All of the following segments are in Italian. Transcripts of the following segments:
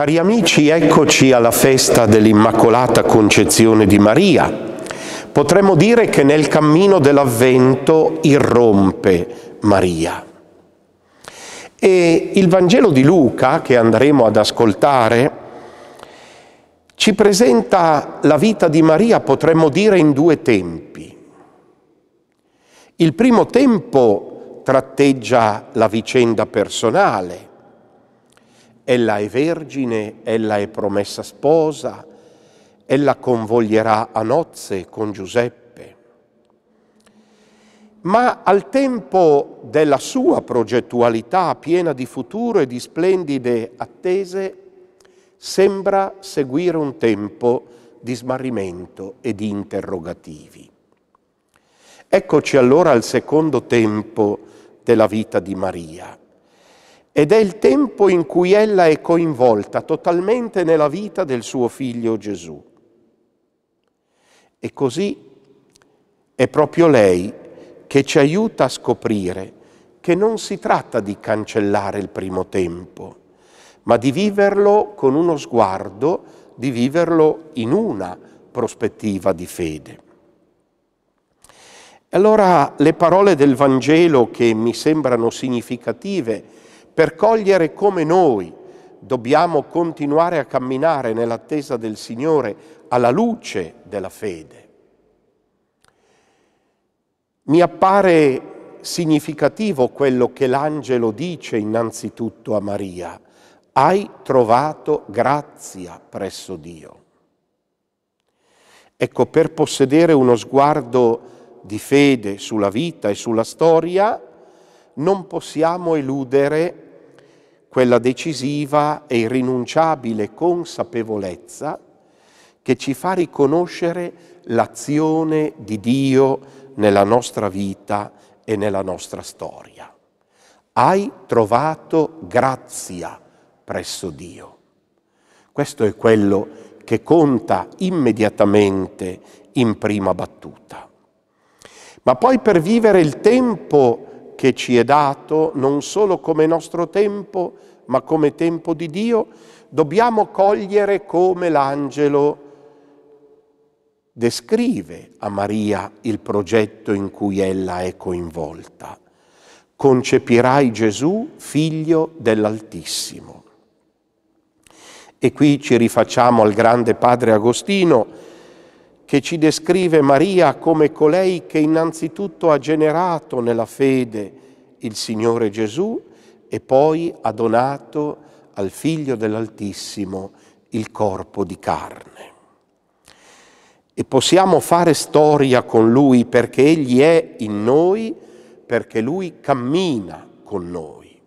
Cari amici, eccoci alla festa dell'Immacolata Concezione di Maria. Potremmo dire che nel cammino dell'Avvento irrompe Maria. E il Vangelo di Luca, che andremo ad ascoltare, ci presenta la vita di Maria, potremmo dire, in due tempi. Il primo tempo tratteggia la vicenda personale, Ella è vergine, ella è promessa sposa, ella convoglierà a nozze con Giuseppe. Ma al tempo della sua progettualità piena di futuro e di splendide attese, sembra seguire un tempo di smarrimento e di interrogativi. Eccoci allora al secondo tempo della vita di Maria, ed è il tempo in cui ella è coinvolta totalmente nella vita del suo figlio Gesù. E così è proprio lei che ci aiuta a scoprire che non si tratta di cancellare il primo tempo, ma di viverlo con uno sguardo, di viverlo in una prospettiva di fede. Allora le parole del Vangelo che mi sembrano significative per cogliere come noi dobbiamo continuare a camminare nell'attesa del Signore alla luce della fede. Mi appare significativo quello che l'angelo dice innanzitutto a Maria, hai trovato grazia presso Dio. Ecco, per possedere uno sguardo di fede sulla vita e sulla storia, non possiamo eludere quella decisiva e irrinunciabile consapevolezza che ci fa riconoscere l'azione di Dio nella nostra vita e nella nostra storia. Hai trovato grazia presso Dio. Questo è quello che conta immediatamente in prima battuta. Ma poi per vivere il tempo che ci è dato non solo come nostro tempo, ma come tempo di Dio, dobbiamo cogliere come l'angelo descrive a Maria il progetto in cui ella è coinvolta. Concepirai Gesù, figlio dell'Altissimo. E qui ci rifacciamo al grande padre Agostino, che ci descrive Maria come colei che innanzitutto ha generato nella fede il Signore Gesù e poi ha donato al Figlio dell'Altissimo il corpo di carne. E possiamo fare storia con Lui perché Egli è in noi, perché Lui cammina con noi.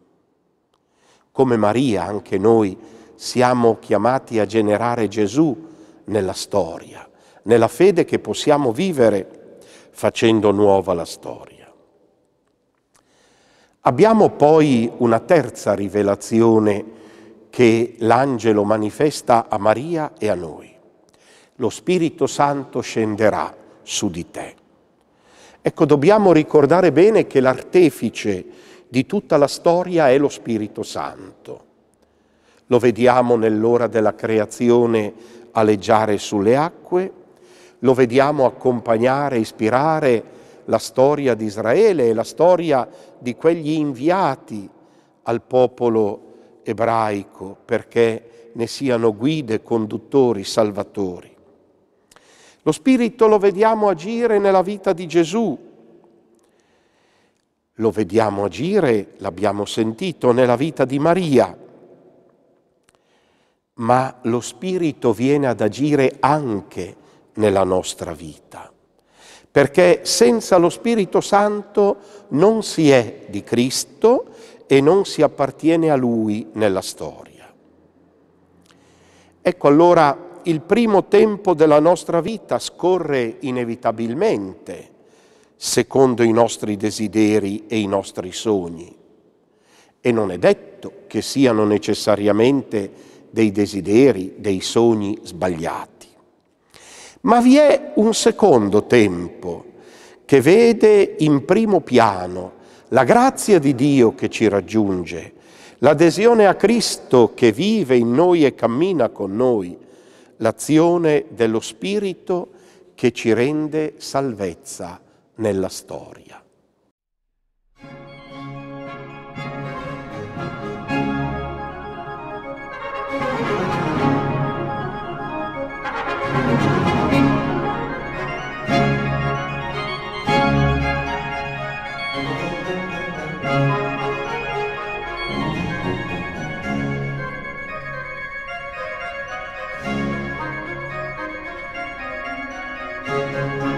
Come Maria anche noi siamo chiamati a generare Gesù nella storia nella fede che possiamo vivere facendo nuova la storia. Abbiamo poi una terza rivelazione che l'angelo manifesta a Maria e a noi. Lo Spirito Santo scenderà su di te. Ecco, dobbiamo ricordare bene che l'artefice di tutta la storia è lo Spirito Santo. Lo vediamo nell'ora della creazione aleggiare sulle acque, lo vediamo accompagnare, ispirare la storia di Israele e la storia di quegli inviati al popolo ebraico perché ne siano guide, conduttori, salvatori. Lo Spirito lo vediamo agire nella vita di Gesù, lo vediamo agire, l'abbiamo sentito, nella vita di Maria, ma lo Spirito viene ad agire anche nella nostra vita, perché senza lo Spirito Santo non si è di Cristo e non si appartiene a Lui nella storia. Ecco allora il primo tempo della nostra vita scorre inevitabilmente secondo i nostri desideri e i nostri sogni. E non è detto che siano necessariamente dei desideri, dei sogni sbagliati. Ma vi è un secondo tempo che vede in primo piano la grazia di Dio che ci raggiunge, l'adesione a Cristo che vive in noi e cammina con noi, l'azione dello Spirito che ci rende salvezza nella storia. Thank you.